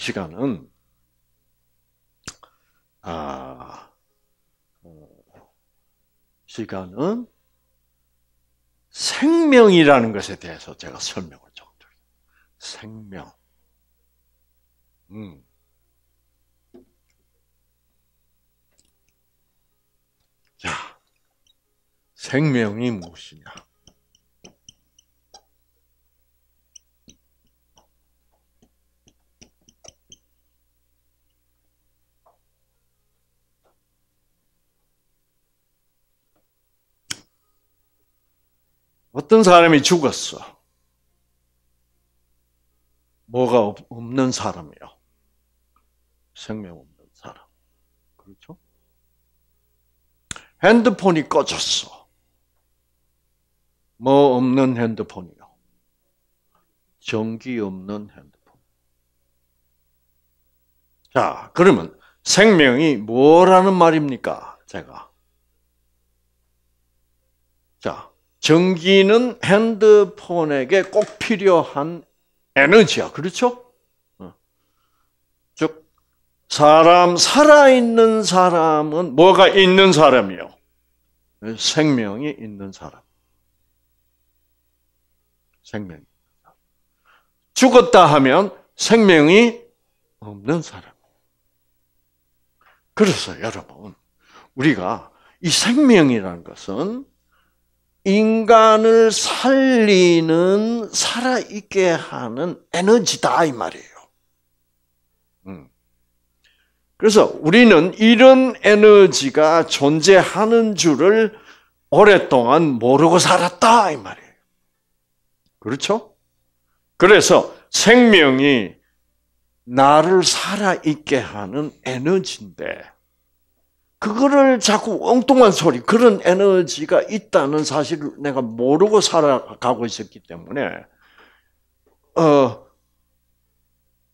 이 시간은 아 어, 시간은 생명이라는 것에 대해서 제가 설명을 좀 드립니다. 생명. 음. 자, 생명이 무엇이냐? 어떤 사람이 죽었어. 뭐가 없는 사람이요. 생명 없는 사람. 그렇죠? 핸드폰이 꺼졌어. 뭐 없는 핸드폰이요. 전기 없는 핸드폰. 자, 그러면 생명이 뭐라는 말입니까? 제가. 자, 전기는 핸드폰에게 꼭 필요한 에너지야. 그렇죠? 어. 즉, 사람, 살아있는 사람은 뭐가 있는 사람이요? 생명이 있는 사람. 생명. 죽었다 하면 생명이 없는 사람. 그래서 여러분, 우리가 이 생명이라는 것은 인간을 살리는 살아있게 하는 에너지다 이 말이에요. 음. 그래서 우리는 이런 에너지가 존재하는 줄을 오랫동안 모르고 살았다 이 말이에요. 그렇죠? 그래서 생명이 나를 살아있게 하는 에너지인데 그거를 자꾸 엉뚱한 소리, 그런 에너지가 있다는 사실을 내가 모르고 살아가고 있었기 때문에, 어,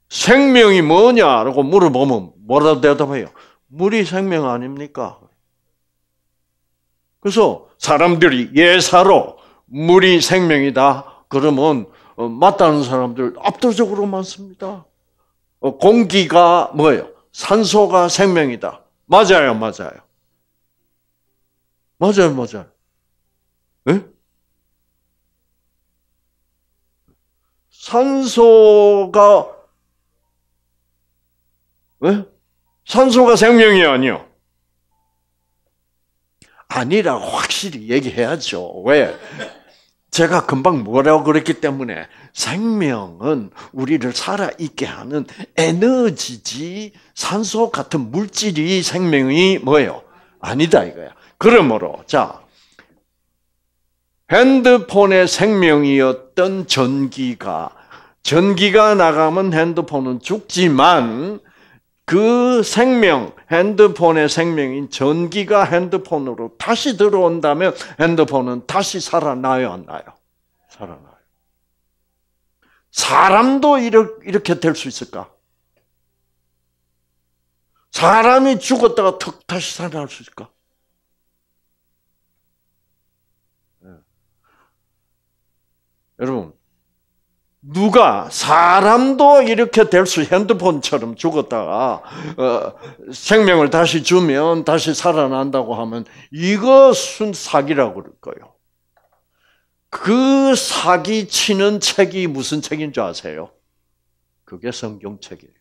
생명이 뭐냐라고 물어보면 뭐라고 대답해요? 물이 생명 아닙니까? 그래서 사람들이 예사로 물이 생명이다. 그러면 어, 맞다는 사람들 압도적으로 많습니다. 어, 공기가 뭐예요? 산소가 생명이다. 맞아요, 맞아요. 맞아요, 맞아요. 네? 산소가 네? 산소가 생명이 아니요. 아니라 확실히 얘기해야죠. 왜? 제가 금방 뭐라고 그랬기 때문에 생명은 우리를 살아있게 하는 에너지지 산소 같은 물질이 생명이 뭐예요? 아니다 이거야. 그러므로 자 핸드폰의 생명이었던 전기가 전기가 나가면 핸드폰은 죽지만 그 생명, 핸드폰의 생명인 전기가 핸드폰으로 다시 들어온다면 핸드폰은 다시 살아나요, 안 나요? 살아나요. 사람도 이렇게, 이렇게 될 수 있을까? 사람이 죽었다가 턱 다시 살아날 수 있을까? 네. 여러분, 누가 사람도 이렇게 될 수 핸드폰처럼 죽었다가 어, 생명을 다시 주면 다시 살아난다고 하면 이것은 사기라고 그럴 거예요. 그 사기 치는 책이 무슨 책인 줄 아세요? 그게 성경책이에요.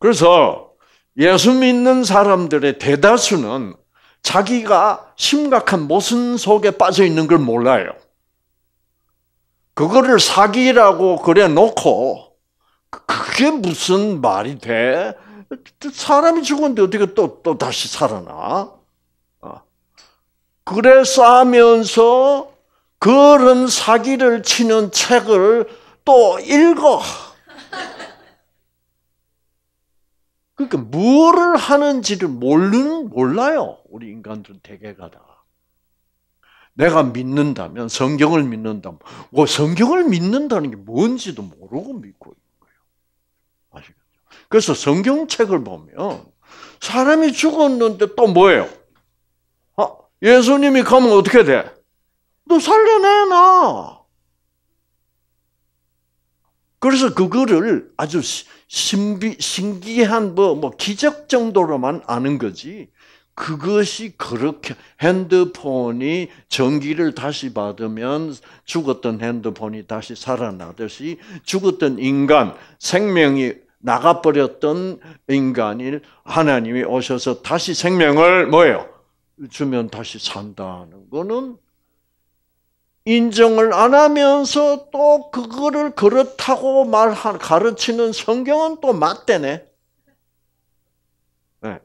그래서 예수 믿는 사람들의 대다수는 자기가 심각한 모순 속에 빠져 있는 걸 몰라요. 그거를 사기라고 그래 놓고 그, 그게 무슨 말이 돼? 사람이 죽었는데 어떻게 또, 또 다시 살아나? 어. 그래 싸면서 그런 사기를 치는 책을 또 읽어. 그러니까 뭐를 하는지를 모르는 몰라요. 우리 인간들은 대개가 다. 내가 믿는다면 성경을 믿는다면 성경을 믿는다는 게 뭔지도 모르고 믿고 있는 거예요. 아시겠죠? 그래서 성경책을 보면 사람이 죽었는데 또 뭐예요? 아, 예수님이 가면 어떻게 돼? 너 살려내놔. 그래서 그거를 아주 신비, 신기한 뭐, 뭐 기적 정도로만 아는 거지 그것이 그렇게 핸드폰이 전기를 다시 받으면 죽었던 핸드폰이 다시 살아나듯이 죽었던 인간 생명이 나가버렸던 인간이 하나님이 오셔서 다시 생명을 뭐예요? 주면 다시 산다는 거는 인정을 안 하면서 또 그거를 그렇다고 말 가르치는 성경은 또 맞대네. 네,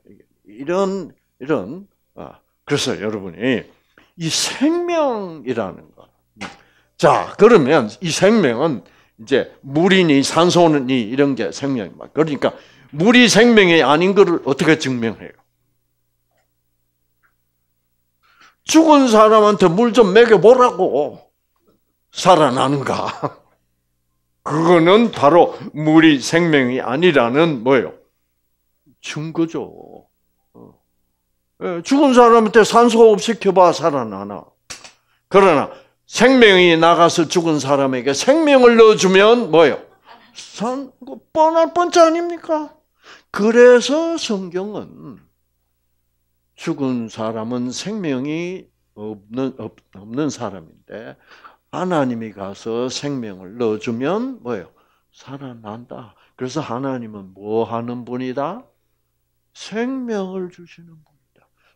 이런 이런 아, 그래서 여러분이 이 생명이라는 거. 자 그러면 이 생명은 이제 물이니 산소니 이런 게 생명이다. 그러니까 물이 생명이 아닌 것을 어떻게 증명해요? 죽은 사람한테 물 좀 먹여보라고 살아나는가? 그거는 바로 물이 생명이 아니라는 뭐요 증거죠. 예, 죽은 사람한테 산소호흡 시켜봐 살아나나. 그러나 생명이 나가서 죽은 사람에게 생명을 넣어주면 뭐요? 산 그 뻔할 뻔자 아닙니까? 그래서 성경은 죽은 사람은 생명이 없는 없는 사람인데 하나님이 가서 생명을 넣어주면 뭐예요? 살아난다. 그래서 하나님은 뭐 하는 분이다? 생명을 주시는 분.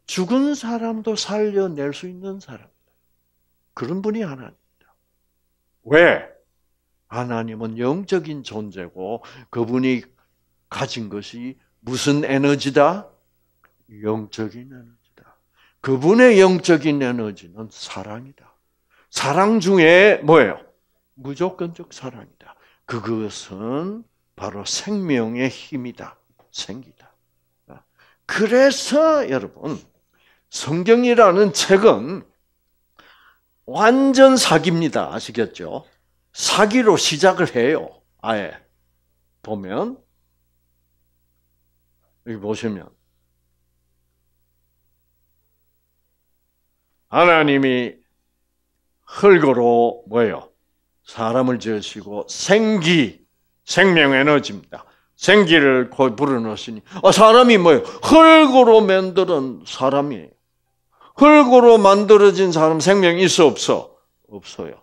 죽은 사람도 살려낼 수 있는 사람이다. 그런 분이 하나님이다. 왜? 하나님은 영적인 존재고 그분이 가진 것이 무슨 에너지다? 영적인 에너지다. 그분의 영적인 에너지는 사랑이다. 사랑 중에 뭐예요? 무조건적 사랑이다. 그것은 바로 생명의 힘이다. 생기다. 그래서 여러분 성경이라는 책은 완전 사기입니다. 아시겠죠? 사기로 시작을 해요. 아예. 보면, 여기 보시면. 하나님이 흙으로 뭐예요? 사람을 지으시고 생기, 생명 에너지입니다. 생기를 불어넣으시니, 아, 사람이 뭐예요? 흙으로 만드는 사람이에요. 흙으로 만들어진 사람 생명 있어 없어? 없어요.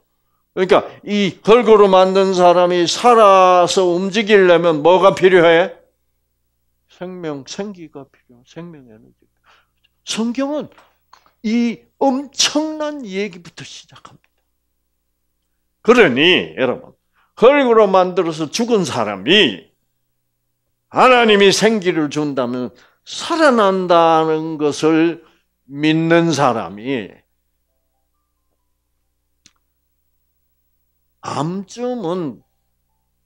그러니까 이 흙으로 만든 사람이 살아서 움직이려면 뭐가 필요해? 생명, 생기가 필요, 생명 에너지. 성경은 이 엄청난 얘기부터 시작합니다. 그러니 여러분 흙으로 만들어서 죽은 사람이 하나님이 생기를 준다면 살아난다는 것을 믿는 사람이 암쯤은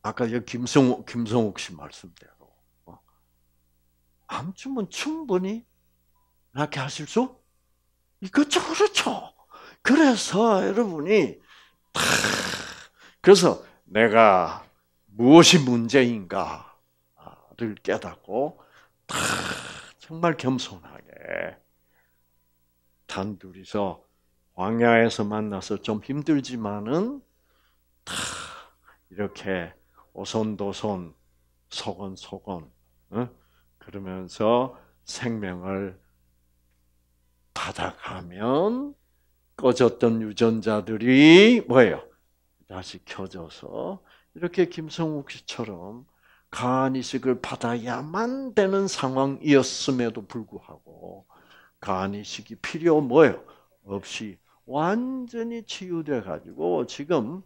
아까 저 김성욱 김성욱 씨 말씀대로 어, 암쯤은 충분히 낫게 하실 수 그렇죠 그렇죠. 그래서 여러분이 다 그래서 내가 무엇이 문제인가를 깨닫고 다 정말 겸손하게 단 둘이서 광야에서 만나서 좀 힘들지만은 다 이렇게 오손도손 소곤소곤 어? 그러면서 생명을 받아가면 꺼졌던 유전자들이 뭐예요? 다시 켜져서 이렇게 김성욱 씨처럼 간 이식을 받아야만 되는 상황이었음에도 불구하고 간이식이 필요 뭐예요? 없이 완전히 치유돼 가지고 지금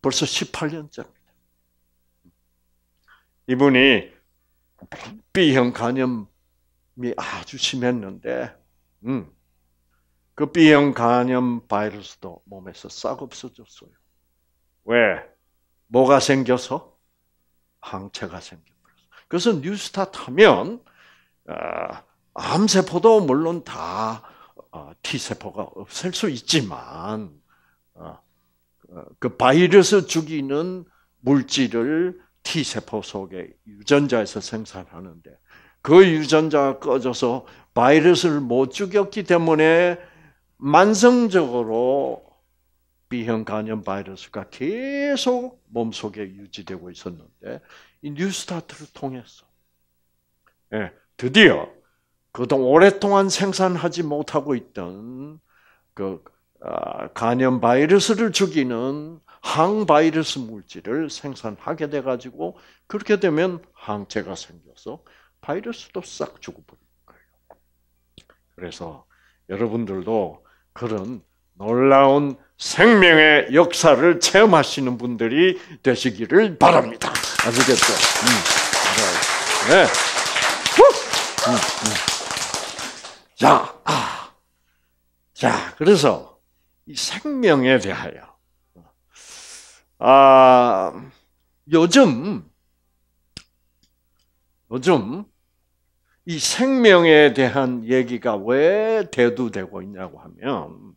벌써 18년째입니다. 이분이 B형 간염이 아주 심했는데, 음, 그 B형 간염 바이러스도 몸에서 싹 없어졌어요. 왜? 뭐가 생겨서? 항체가 생겨버렸어. 그래서 뉴스타트 하면 아, 암세포도 물론 다 어, T세포가 없을수 있지만 어, 그 바이러스 죽이는 물질을 T세포 속에 유전자에서 생산하는데 그 유전자가 꺼져서 바이러스를 못 죽였기 때문에 만성적으로 B형 간염 바이러스가 계속 몸속에 유지되고 있었는데 이 뉴스타트를 통해서 예, 드디어 그동안 오랫동안 생산하지 못하고 있던 그 아, 간염 바이러스를 죽이는 항바이러스 물질을 생산하게 돼 가지고 그렇게 되면 항체가 생겨서 바이러스도 싹죽어버리 거예요. 그래서 여러분들도 그런 놀라운 생명의 역사를 체험하시는 분들이 되시기를 바랍니다. 아시겠죠? 음. 네. 네. 자, 아, 자, 그래서 이 생명에 대하여 아 요즘 요즘 이 생명에 대한 얘기가 왜 대두되고 있냐고 하면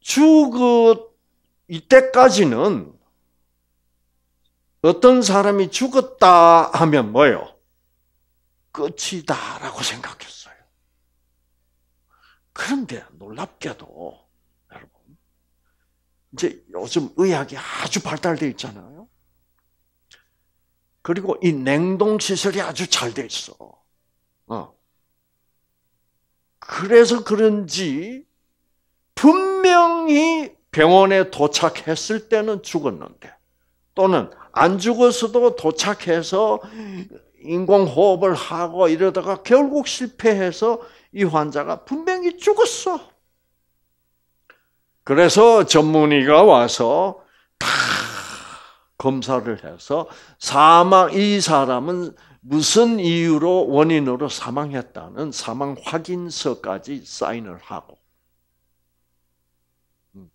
죽었 이때까지는 어떤 사람이 죽었다 하면 뭐요? 끝이다라고 생각했어요. 그런데 놀랍게도 여러분 이제 요즘 의학이 아주 발달돼 있잖아요. 그리고 이 냉동 시설이 아주 잘돼 있어. 어. 그래서 그런지 분명히 병원에 도착했을 때는 죽었는데 또는 안 죽었어도 도착해서 인공호흡을 하고 이러다가 결국 실패해서 이 환자가 분명히 죽었어. 그래서 전문의가 와서 다 검사를 해서 사망, 이 사람은 무슨 이유로 원인으로 사망했다는 사망 확인서까지 사인을 하고. 음.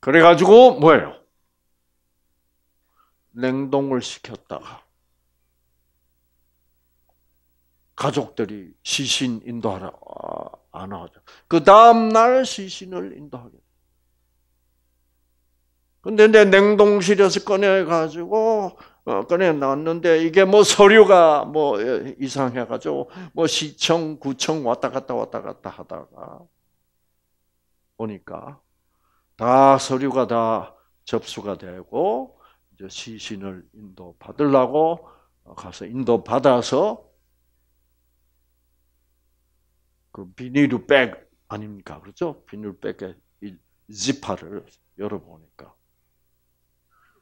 그래가지고 뭐예요? 냉동을 시켰다가 가족들이 시신 인도하라 아, 안 하죠. 그 다음 날 시신을 인도하게. 근데 내 냉동실에서 꺼내 가지고 어, 꺼내 놨는데 이게 뭐 서류가 뭐 예, 이상해 가지고 뭐 시청 구청 왔다 갔다 왔다 갔다 하다가 보니까다 서류가 다 접수가 되고 이제 시신을 인도 받으려고 가서 인도 받아서 그 비닐백 아닙니까? 그렇죠? 비닐백에 지파를 열어보니까.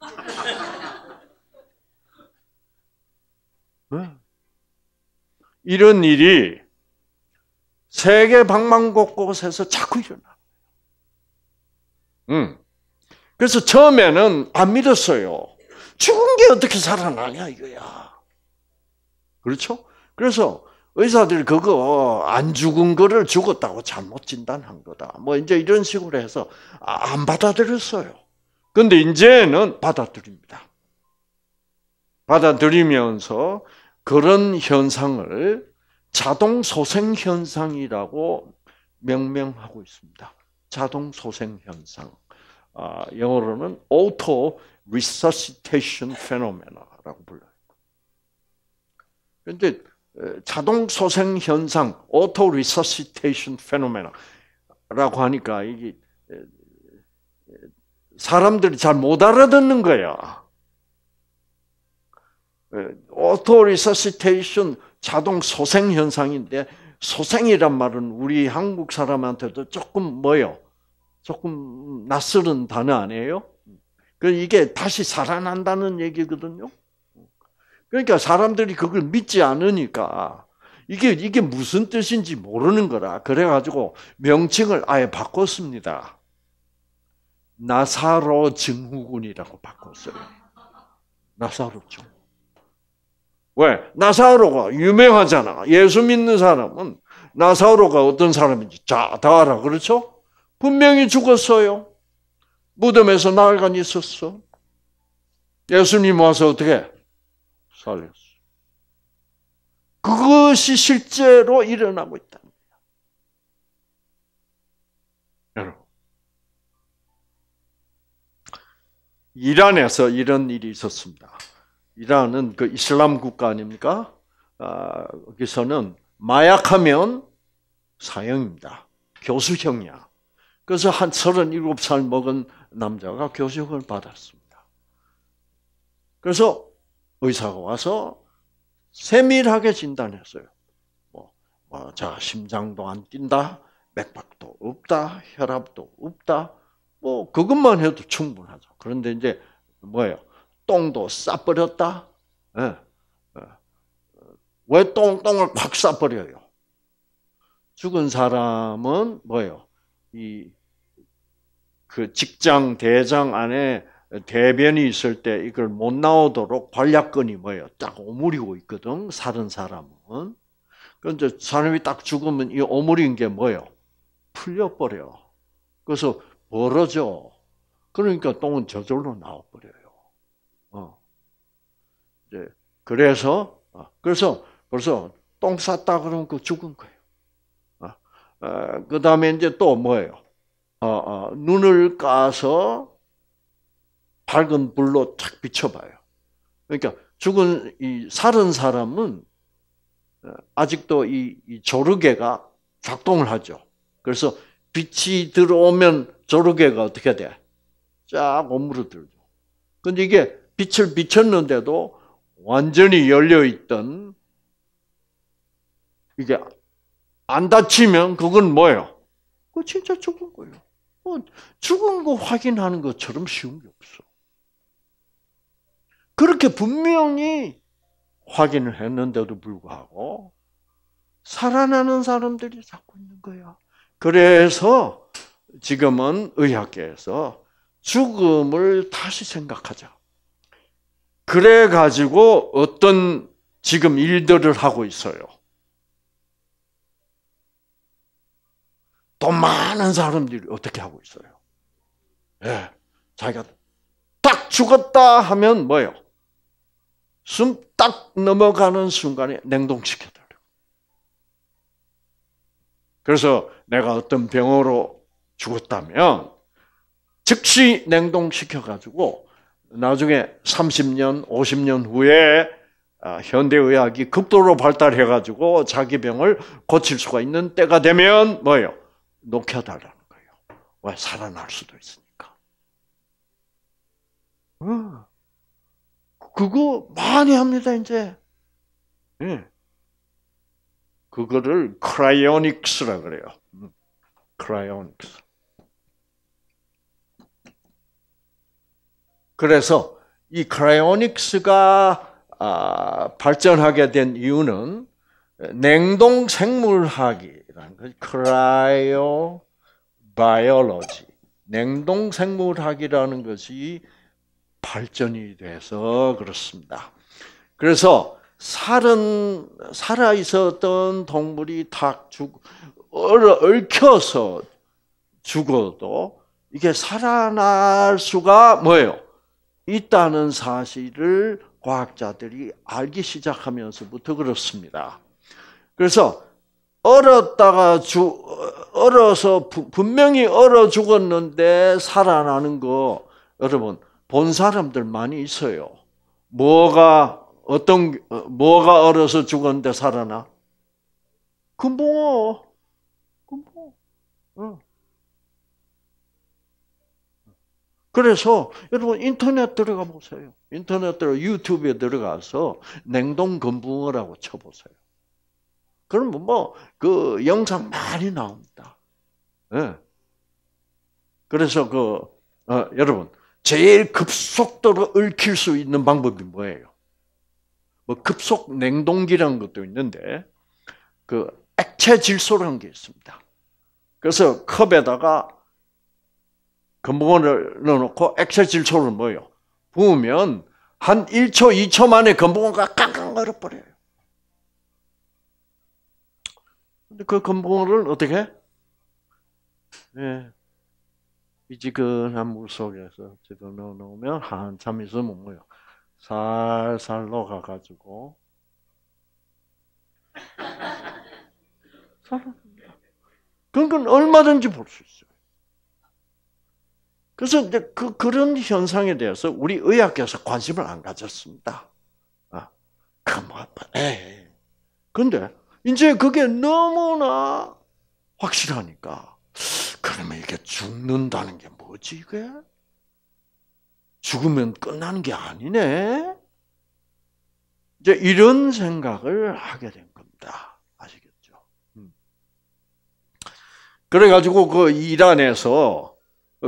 네. 이런 일이 세계 방방 곳곳에서 자꾸 일어나. 음. 그래서 처음에는 안 믿었어요. 죽은 게 어떻게 살아나냐 이거야. 그렇죠? 그래서 의사들이 그거 안 죽은 거를 죽었다고 잘못 진단한 거다. 뭐 이제 이런 식으로 해서 안 받아들였어요. 근데 이제는 받아들입니다. 받아들이면서 그런 현상을 자동 소생 현상이라고 명명하고 있습니다. 자동 소생 현상. 아, 영어로는 auto resuscitation phenomena라고 불러요. 그데 자동 소생 현상, 오토 리서시테이션 페노메 t 라고 하니까 이게 사람들이 잘 못 알아듣는 거야. auto r e s u s 자동 소생 현상인데 소생이란 말은 우리 한국 사람한테도 조금 뭐요? 조금 낯설은 단어 아니에요? 그 이게 다시 살아난다는 얘기거든요. 그러니까 사람들이 그걸 믿지 않으니까 이게 이게 무슨 뜻인지 모르는 거라. 그래 가지고 명칭을 아예 바꿨습니다. 나사로 증후군이라고 바꿨어요. 나사로 증 왜? 나사로가 유명하잖아. 예수 믿는 사람은 나사로가 어떤 사람인지 다 알아. 그렇죠? 분명히 죽었어요. 무덤에서 나흘간 있었어. 예수님 와서 어떻게 살렸어. 그것이 실제로 일어나고 있다는 거예요. 여러분. 이란에서 이런 일이 있었습니다. 이란은 그 이슬람 국가 아닙니까? 아, 여기서는 마약하면 사형입니다. 교수형이야. 그래서 한 37살 먹은 남자가 교수형을 받았습니다. 그래서 의사가 와서 세밀하게 진단했어요. 뭐, 뭐, 자, 심장도 안 뛴다, 맥박도 없다, 혈압도 없다, 뭐, 그것만 해도 충분하죠. 그런데 이제, 뭐예요? 똥도 싸버렸다? 예. 예. 왜 똥, 똥을 팍 싸버려요? 죽은 사람은 뭐예요? 이, 그 직장, 대장 안에 대변이 있을 때 이걸 못 나오도록 관략근이 뭐예요? 딱 오므리고 있거든. 사는 사람은. 그런데 사람이 딱 죽으면 이 오므린 게 뭐예요? 풀려버려. 그래서 벌어져. 그러니까 똥은 저절로 나와버려요. 어. 이제 그래서 어. 그래서 벌써 똥 쌌다 그러면 그 죽은 거예요. 어. 어 그 다음에 이제 또 뭐예요? 어, 어, 눈을 까서 밝은 불로 탁 비춰봐요. 그러니까 죽은 이 살은 사람은 어, 아직도 이, 조르개가 작동을 하죠. 그래서 빛이 들어오면 조르개가 어떻게 돼? 쫙 오므러들죠. 근데 이게 빛을 비쳤는데도 완전히 열려 있던 이게 안 다치면 그건 뭐예요? 그 진짜 죽은 거예요. 뭐 죽은 거 확인하는 것처럼 쉬운 게 없어. 그렇게 분명히 확인을 했는데도 불구하고 살아나는 사람들이 자꾸 있는 거예요 그래서 지금은 의학계에서 죽음을 다시 생각하자. 그래 가지고 어떤 지금 일들을 하고 있어요. 또 많은 사람들이 어떻게 하고 있어요? 예. 자기가 딱 죽었다 하면 뭐예요? 숨딱 넘어가는 순간에 냉동시켜달라. 그래서 내가 어떤 병으로 죽었다면 즉시 냉동시켜가지고 나중에 30년, 50년 후에 아, 현대의학이 극도로 발달해가지고 자기 병을 고칠 수가 있는 때가 되면 뭐예요? 녹여달라는 거예요. 왜? 살아날 수도 있으니까. 아. 그거 많이 합니다, 이제. 예. 그거를 크라이오닉스라 그래요. 음. 크라이오닉스. 그래서 이 크라이오닉스가 아, 발전하게 된 이유는 냉동 생물학이라는 거죠. 크라이오 바이올로지. 냉동 생물학이라는 것이 발전이 돼서 그렇습니다. 그래서 살은 살아 있었던 동물이 다 죽, 얼어, 얽혀서 죽어도 이게 살아날 수가 뭐예요? 있다는 사실을 과학자들이 알기 시작하면서부터 그렇습니다. 그래서 얼었다가 주, 얼어서 분명히 얼어 죽었는데 살아나는 거 여러분 본 사람들 많이 있어요. 뭐가 어떤 어, 뭐가 얼어서 죽었는데 살아나? 금붕어. 그 뭐, 그 뭐. 금붕어. 그래서 여러분 인터넷 들어가 보세요. 인터넷 들어 유튜브에 들어가서 냉동 금붕어라고 쳐보세요. 그러면 뭐그 영상 많이 나옵니다. 예. 그래서 그 어, 여러분 제일 급속도로 읽힐 수 있는 방법이 뭐예요? 뭐 급속 냉동기라는 것도 있는데 그 액체 질소라는 게 있습니다. 그래서 컵에다가 금붕어를 넣어놓고 액체 질소를 뭐요? 부으면 한 1초, 2초 만에 금붕어가 깡깡 얼어버려요. 근데 그 금붕어를 어떻게? 예, 미지근한 물 속에서 집어넣어 놓으면 한참 있으면 뭐요? 살살 녹아가지고 그건 얼마든지 볼 수 있어요. 그래서 이제 그 그런 현상에 대해서 우리 의학에서 관심을 안 가졌습니다. 아, 그런데 이제 그게 너무나 확실하니까 그러면 이게 죽는다는 게 뭐지 이게? 죽으면 끝나는 게 아니네. 이제 이런 생각을 하게 된 겁니다. 아시겠죠? 음. 그래가지고 그 이란에서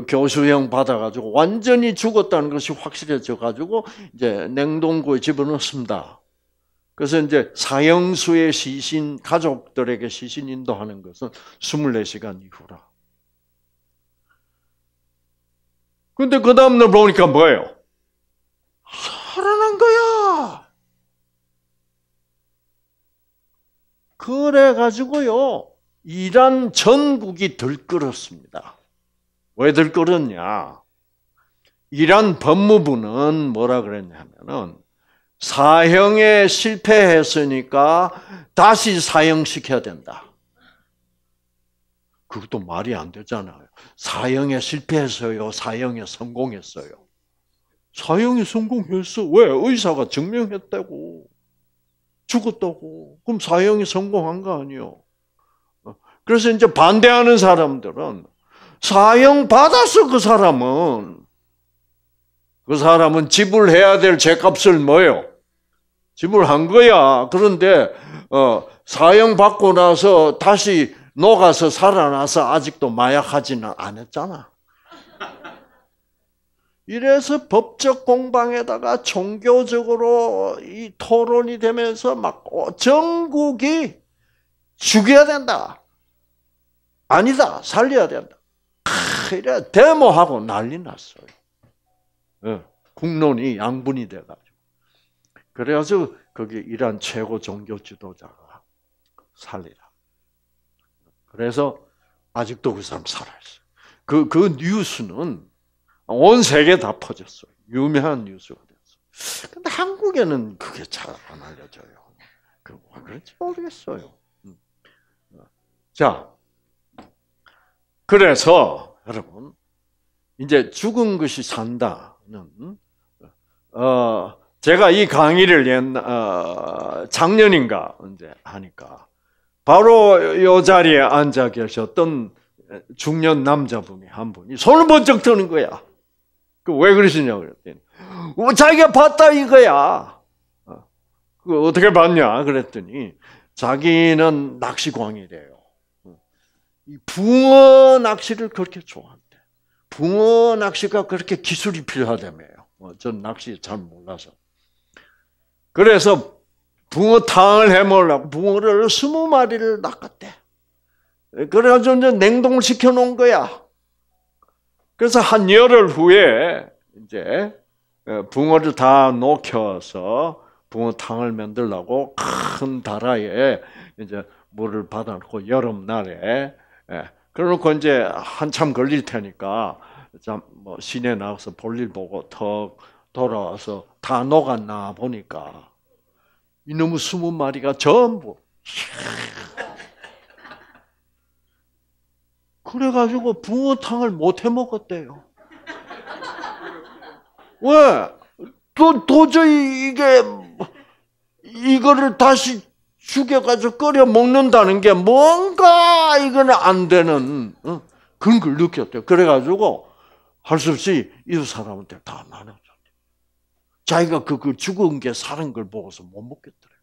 교수형 받아가지고 완전히 죽었다는 것이 확실해져가지고 이제 냉동고에 집어넣습니다. 그래서 이제 사형수의 시신 가족들에게 시신 인도하는 것은 24시간 이후라. 근데 그 다음날 보니까 뭐예요? 살아난 거야. 그래 가지고요. 이란 전국이 들끓었습니다. 왜 들끓었냐? 이란 법무부는 뭐라 그랬냐면은 사형에 실패했으니까 다시 사형시켜야 된다. 그것도 말이 안 되잖아요. 사형에 실패했어요. 사형에 성공했어요. 사형에 성공했어. 왜? 의사가 증명했다고. 죽었다고. 그럼 사형이 성공한 거 아니에요. 어? 그래서 이제 반대하는 사람들은 사형 받았어, 그 사람은. 그 사람은 지불해야 될 죄값을 뭐요? 짐을 한 거야. 그런데 어, 사형 받고 나서 다시 녹아서 살아나서 아직도 마약하지는 않았잖아. 이래서 법적 공방에다가 종교적으로 이 토론이 되면서 막 어, 전국이 죽여야 된다. 아니다. 살려야 된다. 아, 이래 데모하고 난리 났어요. 예, 국론이 양분이 돼가 그래가지고 거기 이란 최고 종교 지도자가 살리라. 그래서 아직도 그 사람 살아있어요. 그, 그 뉴스는 온 세계 다 퍼졌어요. 유명한 뉴스가 됐어요. 근데 한국에는 그게 잘 안 알려져요. 왜 그 그런지 모르겠어요. 음. 자, 그래서 여러분 이제 죽은 것이 산다는 어, 제가 이 강의를 옛날, 어, 작년인가 언제 하니까 바로 이 자리에 앉아 계셨던 중년 남자분이 한 분이 손을 번쩍 드는 거야. 그 왜 그러시냐고 그랬더니 어, 자기가 봤다 이거야. 그 어떻게 봤냐 그랬더니 자기는 낚시광이래요. 어, 붕어 낚시를 그렇게 좋아한대. 붕어 낚시가 그렇게 기술이 필요하다며요. 전 낚시 잘 몰라서. 그래서 붕어탕을 해 먹으려고 붕어를 스무 마리를 낚았대. 그래가지고 이제 냉동을 시켜놓은 거야. 그래서 한 열흘 후에 이제 어, 붕어를 다 녹여서 붕어탕을 만들라고 큰 다라에 이제 물을 받아놓고 여름날에 예, 그러고 이제 한참 걸릴 테니까 참 뭐 시내 나가서 볼일 보고 턱 돌아와서 다 녹았나 보니까 이놈의 스무 마리가 전부 그래가지고 붕어탕을 못 해먹었대요. 왜? 도, 도저히 이게 이거를 다시 죽여가지고 끓여 먹는다는 게 뭔가 이거는 안 되는 어? 그런 걸 느꼈대요. 그래가지고 할 수 없이 이 사람한테 다나눠줘 자기가 그걸 그 죽은 게 사는 걸 보고서 못 먹겠더래요.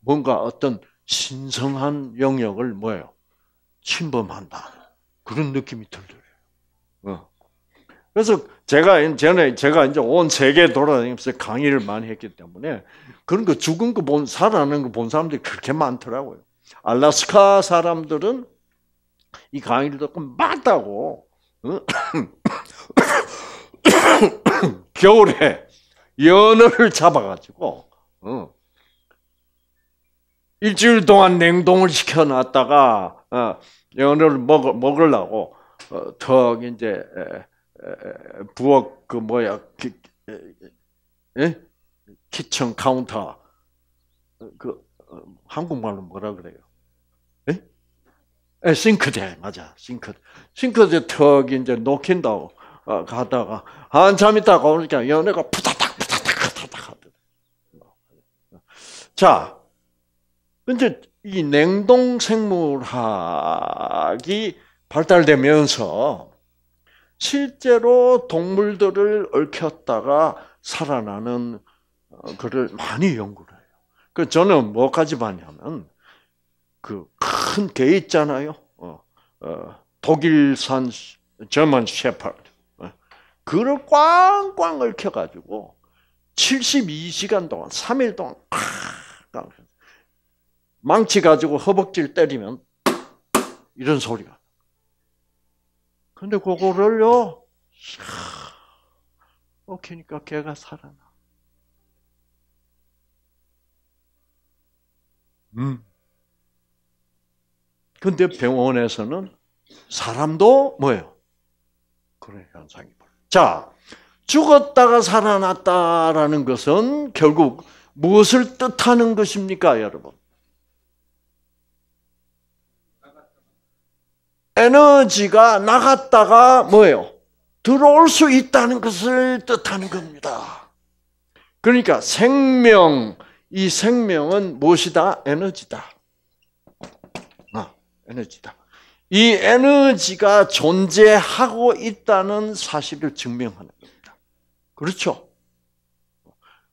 뭔가 어떤 신성한 영역을 뭐예요? 침범한다. 그런 느낌이 들더래요. 어. 그래서 제가 전에 제가 이제 온 세계 돌아다니면서 강의를 많이 했기 때문에 그런 거 죽은 거본 살아나는 거 본 사람들이 그렇게 많더라고요. 알라스카 사람들은 이 강의를 듣고 맞다고 어? 겨울에 연어를 잡아가지고 어, 일주일 동안 냉동을 시켜놨다가 어, 연어를 먹 먹으려고 어, 턱 이제 에, 에, 부엌 그 뭐야 기, 에, 에? 키친 카운터 그 어, 한국말로 뭐라 그래요? 에? 에 싱크대 맞아 싱크 싱크대 턱 이제 녹힌다고 어, 가다가 한참 있다가 오니까 연애가 푸다닥 푸다닥 푸다닥 하더라. 자, 근데 이 냉동 생물학이 발달되면서 실제로 동물들을 얽혔다가 살아나는 그를 어, 많이 연구를 해요. 그 저는 뭐까지 봤냐면 그 큰 개 있잖아요. 어, 어, 독일산 저만 셰퍼드 그를 꽝꽝 얽혀가지고 72시간 동안, 3일 동안 꽉 망치 가지고 허벅지를 때리면 이런 소리가. 근데 그거를요, 먹히니까 개가 살아나. 음. 근데 병원에서는 사람도 뭐예요? 그런 현상이 자, 죽었다가 살아났다라는 것은 결국 무엇을 뜻하는 것입니까, 여러분? 에너지가 나갔다가 뭐예요? 들어올 수 있다는 것을 뜻하는 겁니다. 그러니까 생명, 이 생명은 무엇이다? 에너지다. 아, 에너지다. 이 에너지가 존재하고 있다는 사실을 증명하는 겁니다. 그렇죠?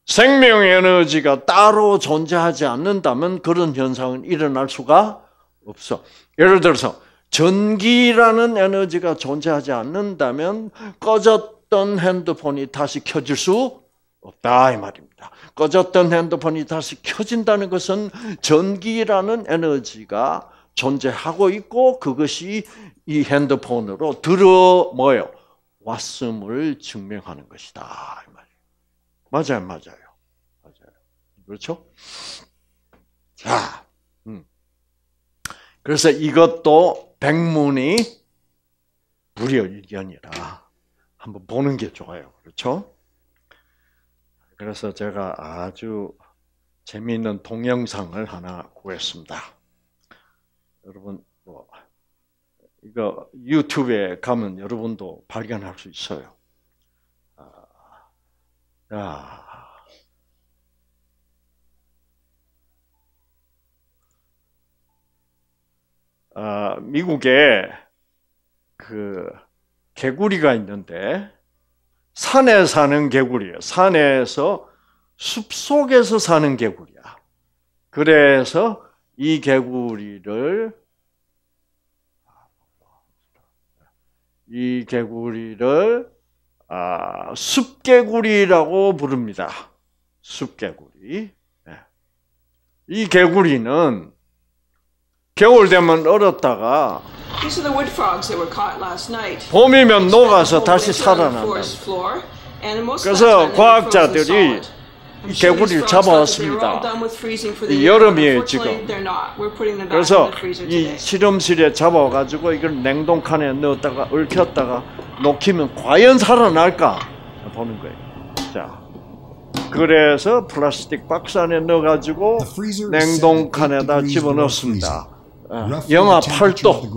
생명 에너지가 따로 존재하지 않는다면 그런 현상은 일어날 수가 없어. 예를 들어서 전기라는 에너지가 존재하지 않는다면 꺼졌던 핸드폰이 다시 켜질 수 없다 이 말입니다. 꺼졌던 핸드폰이 다시 켜진다는 것은 전기라는 에너지가 존재하고 있고 그것이 이 핸드폰으로 들어 뭐요 왔음을 증명하는 것이다. 맞아요, 맞아요, 맞아요. 그렇죠? 자, 음. 그래서 이것도 백문이 불여일견이라 한번 보는 게 좋아요, 그렇죠? 그래서 제가 아주 재미있는 동영상을 하나 구했습니다. 여러분 뭐 이거 유튜브에 가면 여러분도 발견할 수 있어요. 아, 야. 아, 미국에 그 개구리가 있는데 산에 사는 개구리예요. 산에서 숲 속에서 사는 개구리야. 그래서 이 개구리를 이 개구리를 아, 숲개구리라고 부릅니다. 숲개구리. 네. 이 개구리는 겨울 되면 얼었다가 봄이면 녹아서 다시 살아난다. 그래서 과학자들이 개구리를 잡아왔습니다. 여름이에요 지금. 그래서 이 실험실에 잡아가지고 이걸 냉동칸에 넣었다가 얼혔다가 녹히면 과연 살아날까 보는 거예요. 자, 그래서 플라스틱 박스 안에 넣어가지고 냉동칸에다 집어넣습니다. 아, 영하 8도.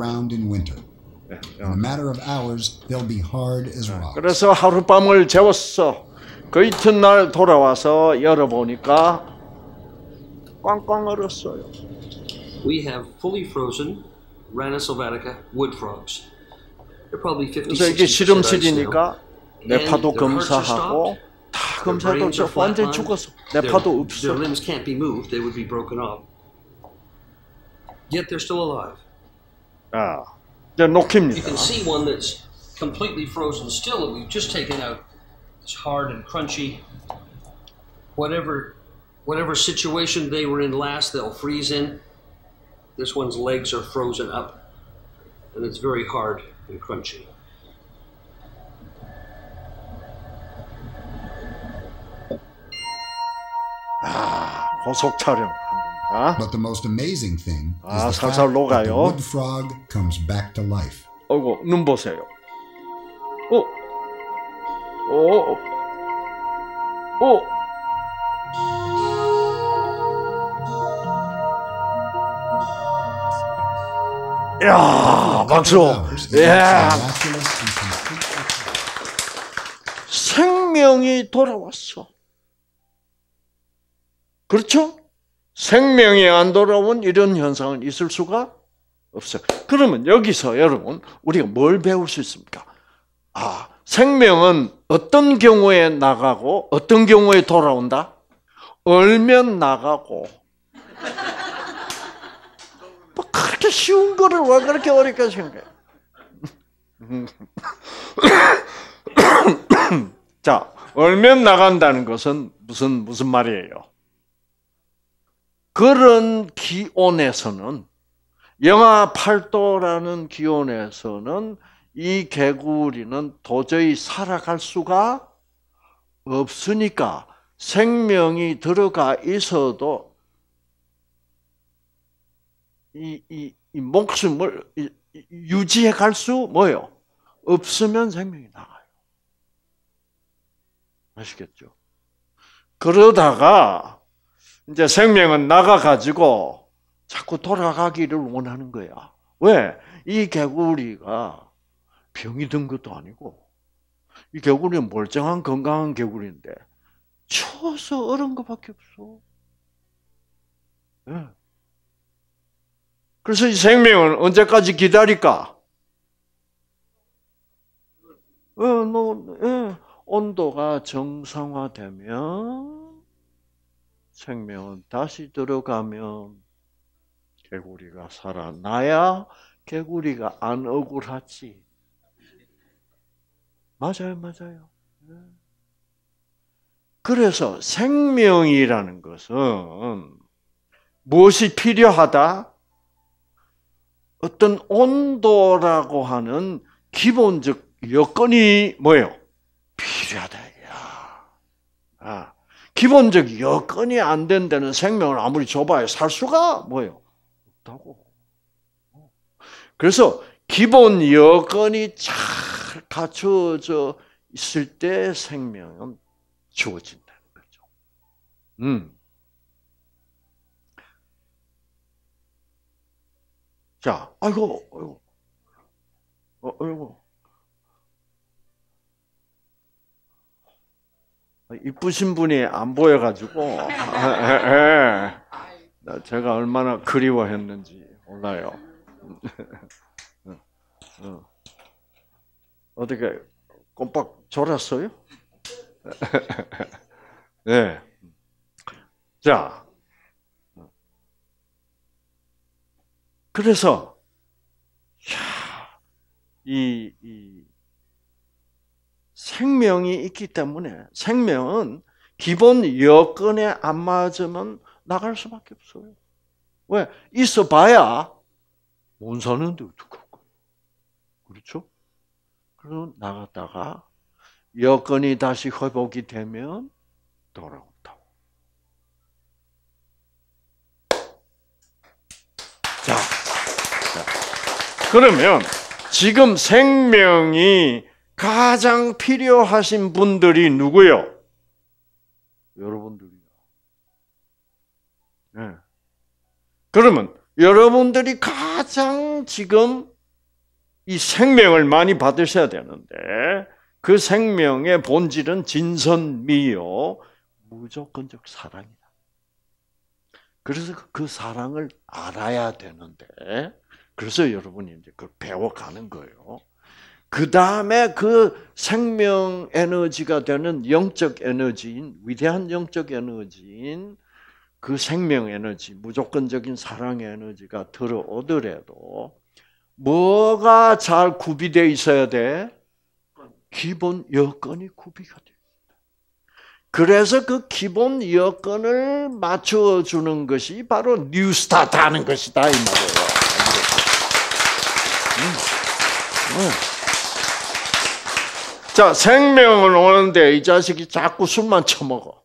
그래서 하룻밤을 재웠어. 그 이튿날 돌아와서 열어보니까 꽝꽝 얼었어요. We have fully frozen Rana sylvatica wood frogs. They're probably 50, 그래서 이게 실험실이니까 뇌파도 검사하고 다 검사도 완전 죽었어. 뇌파도 없어. Their limbs can't be moved. They would be broken off. Yet they're still alive. 아, 이제 녹힙니다. You can see one that's completely frozen still that we've just taken out It's hard and crunchy. Whatever, whatever situation they were in last, they'll freeze in. This one's legs are frozen up, and it's very hard and crunchy. Ah, but the most amazing thing is 아, the fact that the wood frog comes back to life. 어이구, 눈 보세요. 어, 오. 어? 오. 어? 어? 야, 박수. 예. 생명이 돌아왔어. 그렇죠? 생명이 안 돌아온 이런 현상은 있을 수가 없어요. 그러면 여기서 여러분, 우리가 뭘 배울 수 있습니까? 아, 생명은 어떤 경우에 나가고 어떤 경우에 돌아온다? 얼면 나가고. 뭐 그렇게 쉬운 거를 왜 그렇게 어렵게 생각해? 자, 얼면 나간다는 것은 무슨 무슨 말이에요? 그런 기온에서는 영하 8도라는 기온에서는 이 개구리는 도저히 살아갈 수가 없으니까 생명이 들어가 있어도 이, 이, 이 목숨을 유지해 갈 수 뭐요? 없으면 생명이 나가요. 아시겠죠? 그러다가 이제 생명은 나가 가지고 자꾸 돌아가기를 원하는 거야. 왜? 이 개구리가 병이 든 것도 아니고 이 개구리는 멀쩡한 건강한 개구리인데 추워서 얼은 것밖에 없어. 네. 그래서 이 생명은 언제까지 기다릴까? 어, 예, 너, 네. 온도가 정상화되면 생명은 다시 들어가면 개구리가 살아나야 개구리가 안 억울하지. 맞아요, 맞아요. 예. 그래서 생명이라는 것은 무엇이 필요하다? 어떤 온도라고 하는 기본적 여건이 뭐예요? 필요하다. 야. 아, 기본적 여건이 안 된 데는 생명을 아무리 줘봐야 살 수가 뭐예요? 없다고. 그래서 기본 여건이 참 갖춰져 있을 때 생명은 주어진다는 거죠. 음. 자, 아이고, 아이고, 어, 아이고. 이쁘신 분이 안 보여가지고 아, 제가 얼마나 그리워했는지 몰라요. 음. 어, 어. 어떻게 꼼빡 졸았어요? 네. 자. 그래서 야, 이, 이 생명이 있기 때문에 생명은 기본 여건에 안 맞으면 나갈 수밖에 없어요. 왜? 있어봐야 못 사는데 어떡할 거예요. 그렇죠? 밖으로 나갔다가 여건이 다시 회복이 되면 돌아온다고. 자, 자, 그러면 지금 생명이 가장 필요하신 분들이 누구요? 여러분들이요. 네. 그러면 여러분들이 가장 지금 이 생명을 많이 받으셔야 되는데 그 생명의 본질은 진선미요 무조건적 사랑이다. 그래서 그 사랑을 알아야 되는데 그래서 여러분이 이제 그걸 배워가는 거예요. 그 다음에 그 생명 에너지가 되는 영적 에너지인 위대한 영적 에너지인 그 생명 에너지 무조건적인 사랑 에너지가 들어오더라도 뭐가 잘 구비되어 있어야 돼? 기본 여건이 구비가 돼. 그래서 그 기본 여건을 맞춰주는 것이 바로 뉴 스타트 하는 것이다, 이 말이에요. 음. 음. 자, 생명은 오는데 이 자식이 자꾸 술만 처먹어.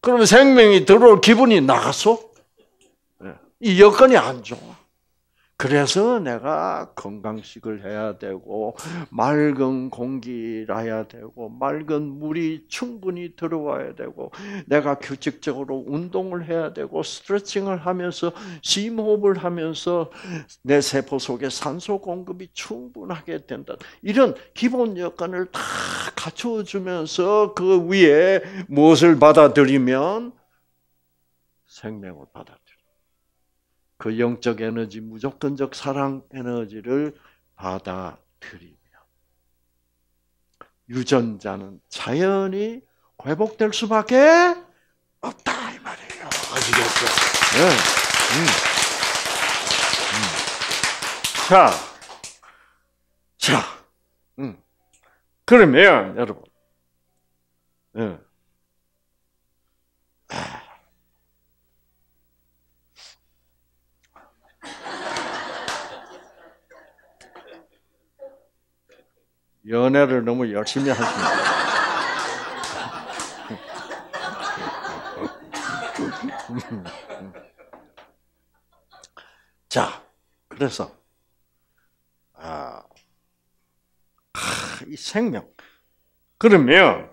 그러면 생명이 들어올 기분이 나갔어? 이 여건이 안 좋아. 그래서 내가 건강식을 해야 되고 맑은 공기라야 되고 맑은 물이 충분히 들어와야 되고 내가 규칙적으로 운동을 해야 되고 스트레칭을 하면서 심호흡을 하면서 내 세포 속에 산소 공급이 충분하게 된다. 이런 기본 여건을 다 갖춰 주면서 그 위에 무엇을 받아들이면 생명을 받아 그 영적 에너지, 무조건적 사랑 에너지를 받아들이며 유전자는 자연히 회복될 수밖에 없다 이 말이에요. 아시겠죠? 네. 음. 음. 자, 자, 음. 그러면 여러분, 네. 아, 연애를 너무 열심히 하십니다. 자, 그래서 아, 아, 이 생명. 그러면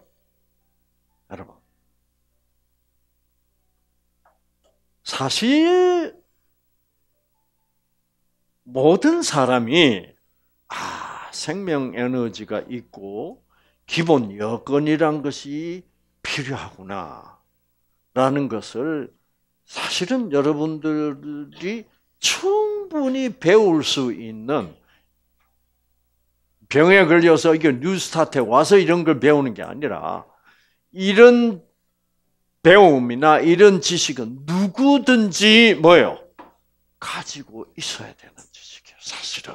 여러분 사실 모든 사람이 아 생명 에너지가 있고 기본 여건이란 것이 필요하구나라는 것을 사실은 여러분들이 충분히 배울 수 있는 병에 걸려서 이게 뉴스타트에 와서 이런 걸 배우는 게 아니라 이런 배움이나 이런 지식은 누구든지 뭐요 가지고 있어야 되는 지식이에요, 사실은.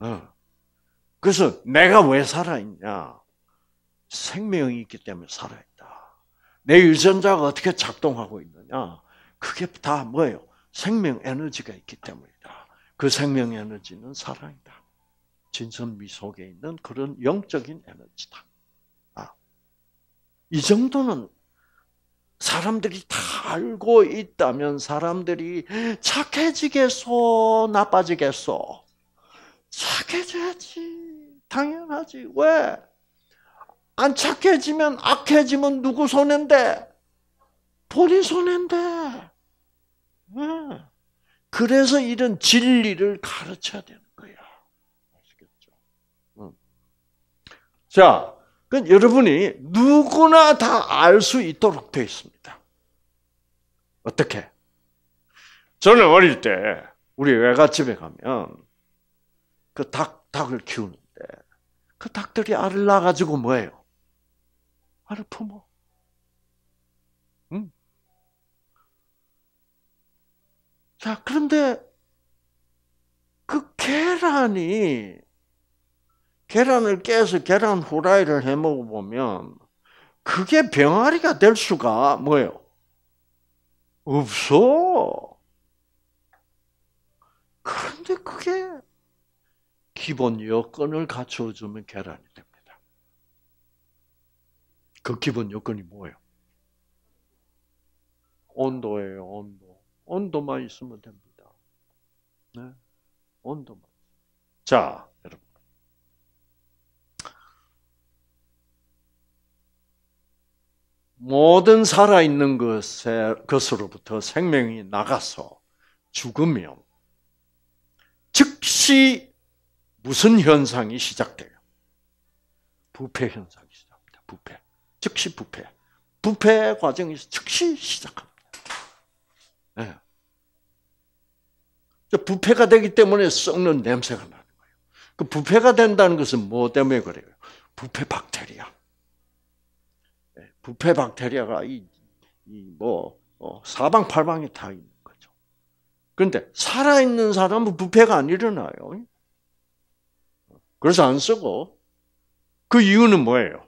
어. 그래서 내가 왜 살아있냐? 생명이 있기 때문에 살아있다. 내 유전자가 어떻게 작동하고 있느냐? 그게 다 뭐예요? 생명 에너지가 있기 때문이다. 그 생명 에너지는 사랑이다. 진선미 속에 있는 그런 영적인 에너지다. 아. 이 정도는 사람들이 다 알고 있다면 사람들이 착해지겠소, 나빠지겠소? 착해져야지. 당연하지. 왜? 안 착해지면 악해지면 누구 손인데? 본인 손인데. 왜? 그래서 이런 진리를 가르쳐야 되는 거야. 아시겠죠? 자, 그 여러분이 누구나 다 알 수 있도록 되어 있습니다. 어떻게? 저는 어릴 때 우리 외갓집에 가면 그 닭, 닭을 키우는데, 그 닭들이 알을 낳아가지고 뭐예요? 알을 품어. 음. 자, 그런데 그 계란이 계란을 깨서 계란 후라이를 해 먹어보면 그게 병아리가 될 수가 뭐예요? 없어. 그런데 그게 기본 요건을 갖춰주면 계란이 됩니다. 그 기본 요건이 뭐예요? 온도예요, 온도. 온도만 있으면 됩니다. 네? 온도만. 자, 여러분. 모든 살아있는 것에, 것으로부터 생명이 나가서 죽으면 즉시 무슨 현상이 시작돼요? 부패 현상이 시작합니다. 부패. 즉시 부패. 부패 과정이 즉시 시작합니다. 네. 부패가 되기 때문에 썩는 냄새가 나는 거예요. 그 부패가 된다는 것은 뭐 때문에 그래요? 부패 박테리아. 예, 부패 박테리아가 이, 이 뭐, 어, 사방팔방에 다 있는 거죠. 그런데 살아있는 사람은 부패가 안 일어나요. 그래서 안 쓰고 그 이유는 뭐예요?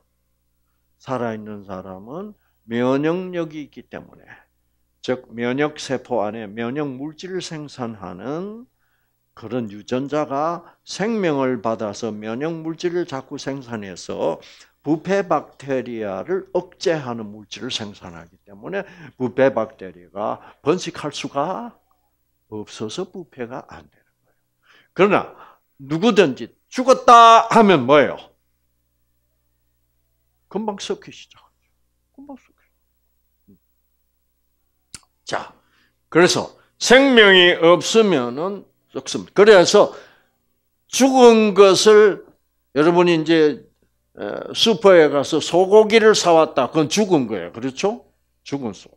살아있는 사람은 면역력이 있기 때문에 즉 면역 세포 안에 면역 물질을 생산하는 그런 유전자가 생명을 받아서 면역 물질을 자꾸 생산해서 부패 박테리아를 억제하는 물질을 생산하기 때문에 부패 박테리아가 번식할 수가 없어서 부패가 안 되는 거예요. 그러나 누구든지 죽었다 하면 뭐예요? 금방 섞기 시작하죠. 금방 섞여. 음. 자, 그래서 생명이 없으면은 썩습니다. 그래서 죽은 것을 여러분이 이제 슈퍼에 가서 소고기를 사왔다. 그건 죽은 거예요. 그렇죠? 죽은 소요.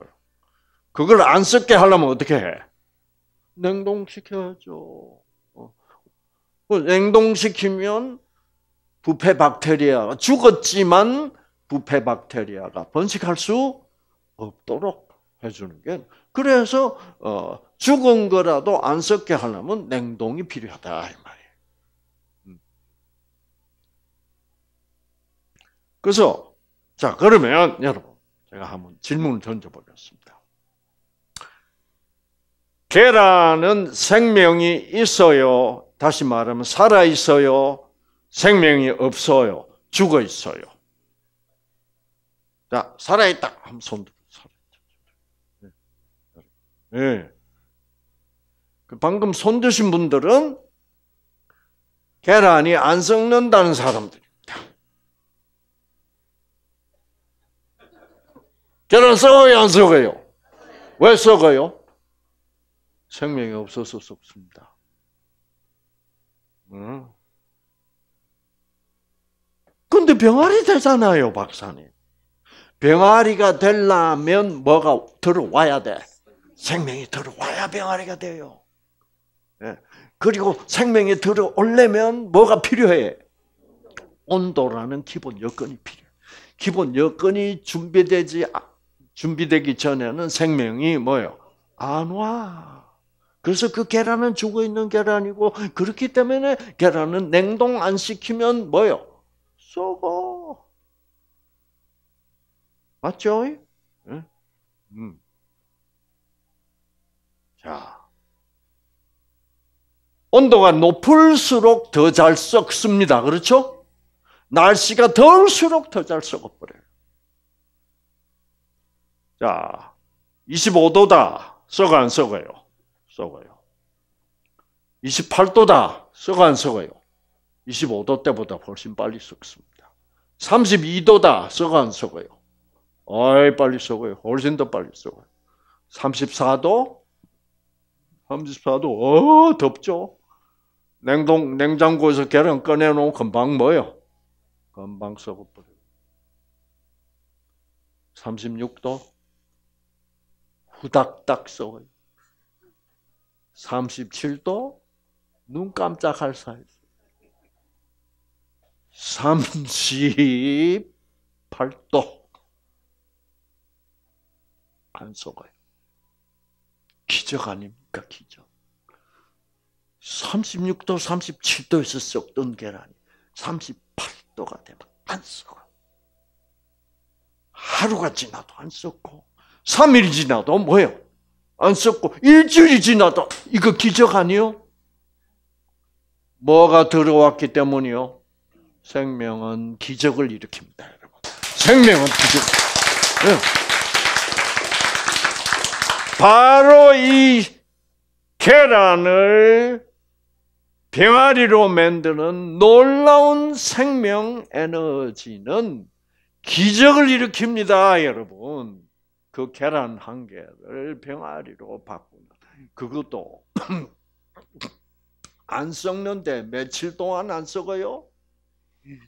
그걸 안 썩게 하려면 어떻게 해? 냉동시켜야죠. 그 냉동시키면 부패 박테리아 가 죽었지만 부패 박테리아가 번식할 수 없도록 해주는 게 그래서 어, 죽은 거라도 안 썩게 하려면 냉동이 필요하다 이 말이에요. 음. 그래서 자 그러면 여러분 제가 한번 질문을 던져보겠습니다. 계란은 생명이 있어요, 다시 말하면 살아 있어요. 생명이 없어요. 죽어 있어요. 자, 살아 있다. 한번 손 들어. 예. 네. 네. 방금 손 드신 분들은 계란이 안 썩는다는 사람들입니다. 계란 썩어요, 안 썩어요? 왜 썩어요? 생명이 없어서 썩습니다. 응? 근데 병아리 되잖아요, 박사님. 병아리가 되려면 뭐가 들어와야 돼? 생명이 들어와야 병아리가 돼요. 예. 그리고 생명이 들어올려면 뭐가 필요해? 온도라는 기본 여건이 필요해. 기본 여건이 준비되지 아, 준비되기 전에는 생명이 뭐요? 안 와. 그래서 그 계란은 죽어 있는 계란이고 그렇기 때문에 계란은 냉동 안 시키면 뭐요? 썩어. 맞죠? 응? 예? 음. 자. 온도가 높을수록 더 잘 썩습니다. 그렇죠? 날씨가 더울수록 더 잘 썩어버려요. 자, 25도다. 썩어 안 썩어요? 썩어요. 28도다. 썩어 안 썩어요? 25도 때보다 훨씬 빨리 썩습니다. 32도다. 썩어 안 썩어요? 아이, 빨리 썩어요. 훨씬 더 빨리 썩어요. 34도? 34도, 어, 덥죠? 냉동, 냉장고에서 계란 꺼내놓으면 금방 뭐요? 금방 썩어버려요. 36도? 후닥닥 썩어요. 37도 눈 깜짝할 사이. 38도 안 속아요. 기적 아닙니까 기적. 36도, 37도에서 썩던 계란이 38도가 되면 안 썩어. 하루가 지나도 안 썩고 3일 이 지나도 뭐예요? 안 썼고 일주일이 지나도 이거 기적 아니요? 뭐가 들어왔기 때문이요? 생명은 기적을 일으킵니다, 여러분. 생명은 기적. 네. 바로 이 계란을 병아리로 만드는 놀라운 생명 에너지는 기적을 일으킵니다, 여러분. 그 계란 한 개를 병아리로 바꾼다. 그것도 안 썩는데 며칠 동안 안 썩어요?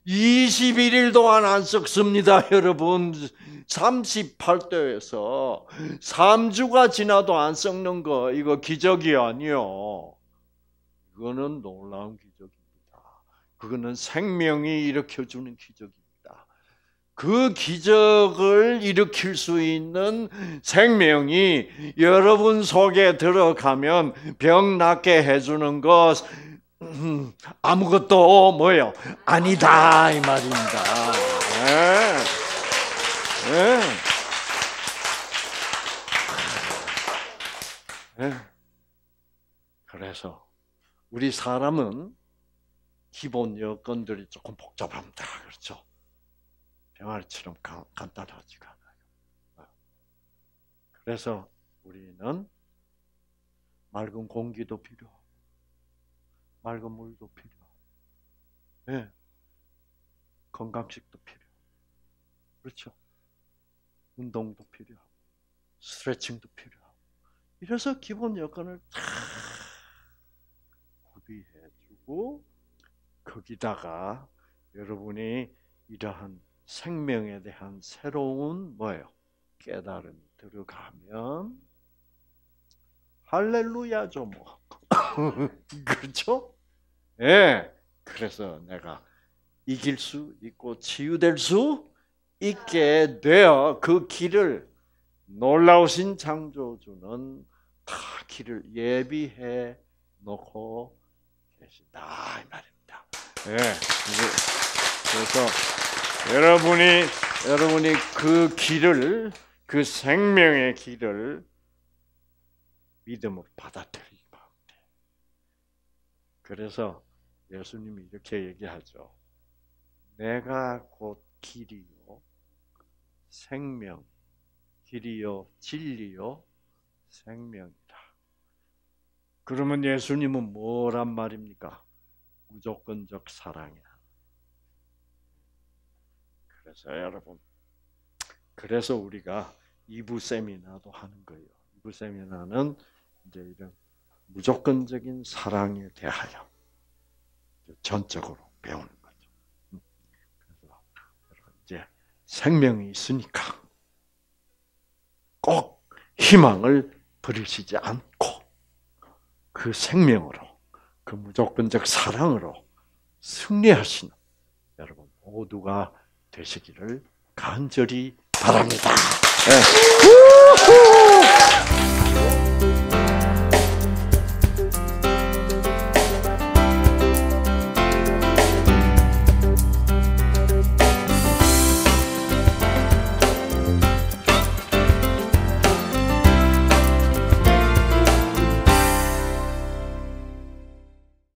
21일 동안 안 썩습니다, 여러분. 38도에서 3주가 지나도 안 썩는 거, 이거 기적이 아니요. 이거는 놀라운 기적입니다. 그거는 생명이 일으켜주는 기적입니다. 그 기적을 일으킬 수 있는 생명이 여러분 속에 들어가면 병 낫게 해주는 것 음, 아무것도 뭐요 아니다 이 말입니다. 네. 네. 네. 그래서 우리 사람은 기본 여건들이 조금 복잡합니다. 그렇죠? 생활처럼 간단하지가 않아요. 그래서 우리는 맑은 공기도 필요, 맑은 물도 필요, 예, 건강식도 필요, 그렇죠? 운동도 필요하고, 스트레칭도 필요하고, 이래서 기본 여건을 다 구비해주고 거기다가 여러분이 이러한 생명에 대한 새로운 뭐예요? 깨달음이 들어가면 할렐루야죠 뭐 그렇죠? 예. 네. 그래서 내가 이길 수 있고 치유될 수 있게 되어 그 길을 놀라우신 창조주는 다 길을 예비해 놓고 계신다 이 말입니다. 예. 네. 그래서 여러분이 여러분이 그 길을 그 생명의 길을 믿음으로 받아들이기 바랍 그래서 예수님이 이렇게 얘기하죠. 내가 곧 길이요 생명 길이요 진리요 생명이다 그러면 예수님은 뭐란 말입니까? 무조건적 사랑이야. 그랬어 여러분. 그래서 우리가 이부 세미나도 하는 거예요. 이부 세미나는 이제 이런 무조건적인 사랑에 대하여 전적으로 배우는 거죠. 음. 그래서 이제 생명이 있으니까 꼭 희망을 버리시지 않고 그 생명으로 그 무조건적 사랑으로 승리하시는 여러분 모두가 되시기를 간절히 바랍니다. 네.